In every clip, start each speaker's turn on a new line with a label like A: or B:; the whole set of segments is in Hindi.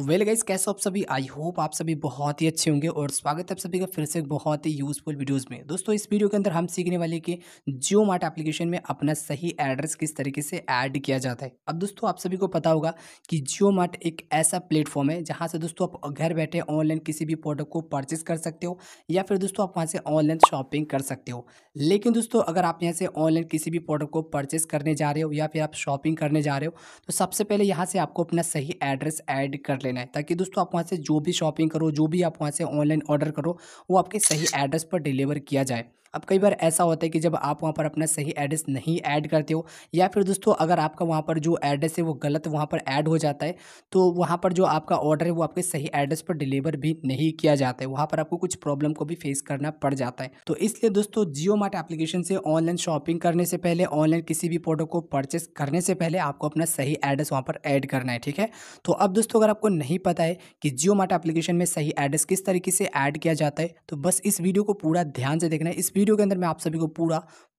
A: तो वेल गाइज कैसे आप सभी आई होप आप सभी बहुत ही अच्छे होंगे और स्वागत है आप सभी का फिर से बहुत ही यूजफुल वीडियोस में दोस्तों इस वीडियो के अंदर हम सीखने वाले कि जियो मार्ट एप्लीकेशन में अपना सही एड्रेस किस तरीके से ऐड किया जाता है अब दोस्तों आप सभी को पता होगा कि जियो मार्ट एक ऐसा प्लेटफॉर्म है जहाँ से दोस्तों आप घर बैठे ऑनलाइन किसी भी प्रोडक्ट को परचेज कर सकते हो या फिर दोस्तों आप वहाँ से ऑनलाइन शॉपिंग कर सकते हो लेकिन दोस्तों अगर आप यहाँ से ऑनलाइन किसी भी प्रोडक्ट को परचेज करने जा रहे हो या फिर आप शॉपिंग करने जा रहे हो तो सबसे पहले यहाँ से आपको अपना सही एड्रेस ऐड कर ट्रेन है ताकि दोस्तों आप वहाँ से जो भी शॉपिंग करो जो भी आप वहाँ से ऑनलाइन ऑर्डर करो वो आपके सही एड्रेस पर डिलीवर किया जाए अब कई बार ऐसा होता है कि जब आप वहाँ पर अपना सही एड्रेस नहीं ऐड करते हो या फिर दोस्तों अगर आपका वहाँ पर जो एड्रेस है वो गलत वहाँ पर ऐड हो जाता है तो वहाँ पर जो आपका ऑर्डर है वो आपके सही एड्रेस पर डिलीवर भी नहीं किया जाता है वहाँ पर आपको कुछ प्रॉब्लम को भी फेस करना पड़ जाता है तो इसलिए दोस्तों जियो मार्ट एप्लीकेशन से ऑनलाइन शॉपिंग करने से पहले ऑनलाइन किसी भी प्रोडक्ट को परचेस करने से पहले आपको अपना सही एड्रेस वहाँ पर ऐड करना है ठीक है तो अब दोस्तों अगर आपको नहीं पता है कि जियो मार्ट एप्लीकेशन में सही एड्रेस किस तरीके से ऐड किया जाता है तो बस इस वीडियो को पूरा ध्यान से देखना है इस वीडियो के अंदर मैं आप सभी को पूरा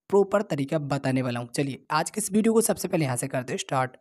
A: प्रॉपर तरीका बताने वाला हूँ चलिए आज के इस वीडियो को सबसे पहले यहाँ से करते स्टार्ट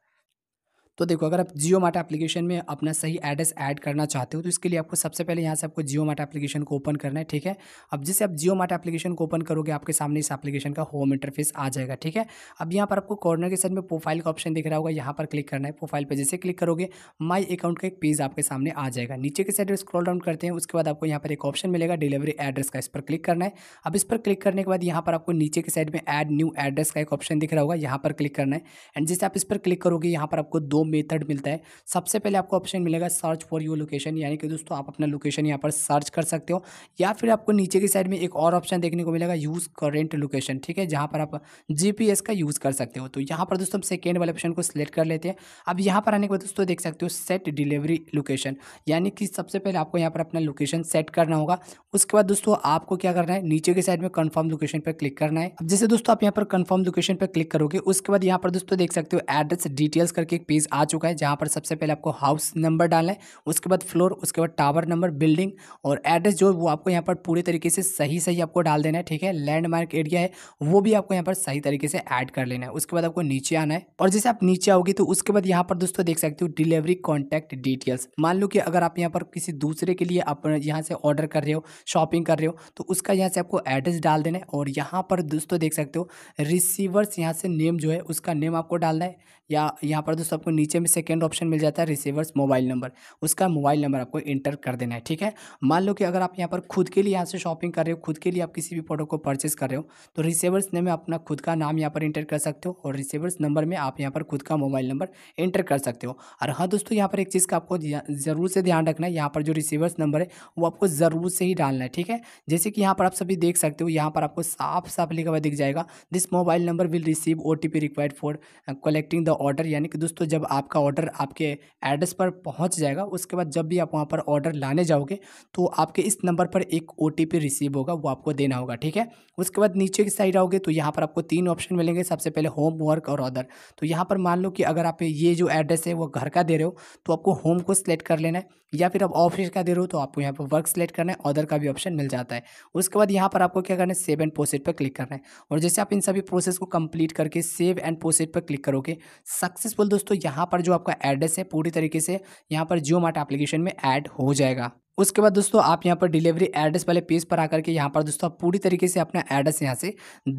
A: तो देखो अगर आप जियो मार्ट एप्लीकेशन में अपना सही एड्रेस ऐड करना चाहते हो तो इसके लिए आपको सबसे पहले यहाँ से आपको जियो मार्ट एप्लीकेशन को ओपन करना है ठीक है अब जैसे आप जियो मार्ट एप्लीकेशन को ओपन करोगे आपके सामने इस एप्लीकेशन का होम इंटरफेस आ जाएगा ठीक है अब यहाँ पर आपको कॉर्नर के साइड में प्रोफाइल का ऑप्शन दिख रहा होगा यहाँ पर क्लिक करना है प्रोफाइल पर जैसे क्लिक करोगे माई अकाउंट का एक पेज आपके सामने आ जाएगा नीचे के साइड स्क्रॉल डाउन करते हैं उसके बाद आपको यहाँ पर एक ऑप्शन मिलेगा डिलीवरी एड्रेस का इस पर क्लिक करना है अब इस पर क्लिक करने के बाद यहाँ पर आपको नीचे के साइड में एड न्यू एड्रेस का एक ऑप्शन दिख रहा होगा यहाँ पर क्लिक करना है एंड जैसे आप इस पर क्लिक करोगे यहाँ पर आपको दो मेथड मिलता है सबसे पहले आपको ऑप्शन मिलेगा सर्च फॉर योर लोकेशन यानी कि दोस्तों आप अपना लोकेशन यहाँ पर सर्च कर सकते हो या फिर आपको नीचे की साइड में एक और ऑप्शन देखने को मिलेगा यूज़ करेंट लोकेशन ठीक है जहाँ पर आप जी का यूज़ कर सकते हो तो यहाँ पर दोस्तों सेकेंड वाले ऑप्शन को सिलेक्ट कर लेते हैं अब यहाँ पर आने के बाद दोस्तों देख सकते हो सेट डिलीवरी लोकेशन यानी कि सबसे पहले आपको यहाँ पर अपना लोकेशन सेट करना होगा उसके बाद दोस्तों आपको क्या करना है नीचे के साइड में कंफर्म लोकेशन पर क्लिक करना है अब जैसे दोस्तों आप यहाँ पर कंफर्म लोकेशन पर क्लिक करोगे उसके बाद यहाँ पर दोस्तों देख सकते हो एड्रेस डिटेल्स करके एक पेज आ चुका है जहाँ पर सबसे पहले आपको हाउस नंबर डालना है उसके बाद फ्लोर उसके बाद टावर नंबर बिल्डिंग और एड्रेस जो वो आपको यहाँ पर पूरी तरीके से सही सही आपको डाल देना है ठीक है लैंडमार्क एरिया है वो भी आपको यहाँ पर सही तरीके से ऐड कर लेना है उसके बाद आपको नीचे आना है और जैसे आप नीचे आओगे तो उसके बाद यहाँ पर दोस्तों देख सकते हो डिलीवरी कॉन्टैक्ट डिटेल्स मान लो कि अगर आप यहाँ पर किसी दूसरे के लिए आप यहाँ से ऑर्डर कर रहे हो शॉपिंग कर रहे हो तो उसका यहाँ से आपको एड्रेस डाल देना है और यहाँ पर दोस्तों देख सकते हो रिसीवर्स यहाँ से नेम जो है उसका नेम आपको डालना है या यहाँ पर दोस्तों आपको नीचे में सेकेंड ऑप्शन मिल जाता है रिसीवर्स मोबाइल नंबर उसका मोबाइल नंबर आपको इंटर कर देना है ठीक है मान लो कि अगर आप यहाँ पर खुद के लिए यहाँ से शॉपिंग कर रहे हो खुद के लिए आप किसी भी प्रोडक्ट को परचेस कर रहे हो तो रिसीवर्स ने में अपना खुद का नाम यहाँ पर इंटर कर सकते हो और रिसीवर्स नंबर में आप यहाँ पर खुद का मोबाइल नंबर इंटर कर सकते हो और हाँ दोस्तों यहाँ पर एक चीज़ का आपको ज़रूर से ध्यान रखना है यहाँ पर जो रिसीवर्स नंबर है वो आपको ज़रूर से ही डालना है ठीक है जैसे कि यहाँ पर आप सभी देख सकते हो यहाँ पर आपको साफ साफ लिखा हुआ दिख जाएगा this mobile number will receive O T required for collecting the order यानी कि दोस्तों जब आपका ऑर्डर आपके एड्रेस पर पहुंच जाएगा उसके बाद जब भी आप वहां पर ऑर्डर लाने जाओगे तो आपके इस नंबर पर एक ओ रिसीव होगा वो आपको देना होगा ठीक है उसके बाद नीचे की साइड आओगे तो यहाँ पर आपको तीन ऑप्शन मिलेंगे सबसे पहले होम वर्क और ऑर्डर तो यहाँ पर मान लो कि अगर आप ये जो एड्रेस है वो घर का दे रहे हो तो आपको होम को सिलेक्ट कर लेना है या फिर आप ऑफिस का दे रहे हो तो आपको यहाँ पर वर्क सिलेक्ट करना है ऑर्डर का भी ऑप्शन मिल जाता है उसके बाद यहाँ पर आपको क्या करना है सेव एंड पोसेट पर क्लिक करना है और जैसे आप इन सभी प्रोसेस को कंप्लीट करके सेव एंड पोसेट पर क्लिक करोगे सक्सेसफुल दोस्तों यहाँ यहाँ पर जो आपका एड्रेस है पूरी तरीके से यहाँ पर जियो मार्ट एप्लीकेशन में ऐड हो जाएगा उसके बाद दोस्तों आप यहाँ पर डिलीवरी एड्रेस वाले पेज पर आकर के यहाँ पर दोस्तों आप पूरी तरीके से अपना एड्रेस यहाँ से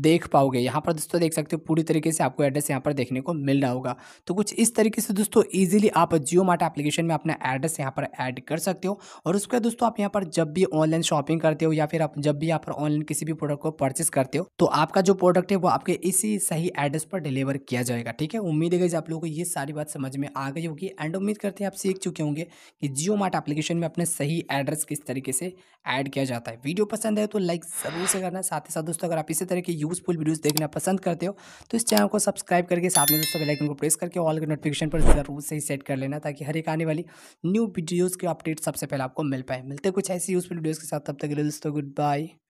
A: देख पाओगे यहाँ पर दोस्तों देख सकते हो पूरी तरीके से आपको एड्रेस यहाँ पर देखने को मिल रहा होगा तो कुछ इस तरीके से दोस्तों ईजिली आप जियो मार्ट एप्लीकेशन में अपना एड्रेस यहाँ पर ऐड कर सकते हो और उसके बाद दोस्तों आप यहाँ पर जब भी ऑनलाइन शॉपिंग करते हो या फिर आप जब भी यहाँ पर ऑनलाइन किसी भी प्रोडक्ट को परचेस करते हो तो आपका जो प्रोडक्ट है वो आपके इसी सही एड्रेस पर डिलीवर किया जाएगा ठीक है उम्मीद है आप लोगों को ये सारी बात समझ में आ गई होगी एंड उम्मीद करते हैं आप सीख चुके होंगे कि जियो मार्ट एप्लीकेशन में अपने सही एड्रेस किस तरीके से ऐड किया जाता है वीडियो पसंद है तो लाइक ज़रूर से करना साथ ही साथ दोस्तों अगर आप इसी तरह के यूज़फुल वीडियोज़ देखना पसंद करते हो तो इस चैनल को सब्सक्राइब करके साथ में दोस्तों बेलाइकन को प्रेस करके ऑल के नोटिफिकेशन पर ज़रूर से ही सेट कर लेना ताकि हर एक आने वाली न्यू वीडियोज़ के अपडेट सबसे पहले आपको मिल पाए मिलते कुछ ऐसी यूज़फुल वीडियोज़ के साथ तब तक दोस्तों गुड बाय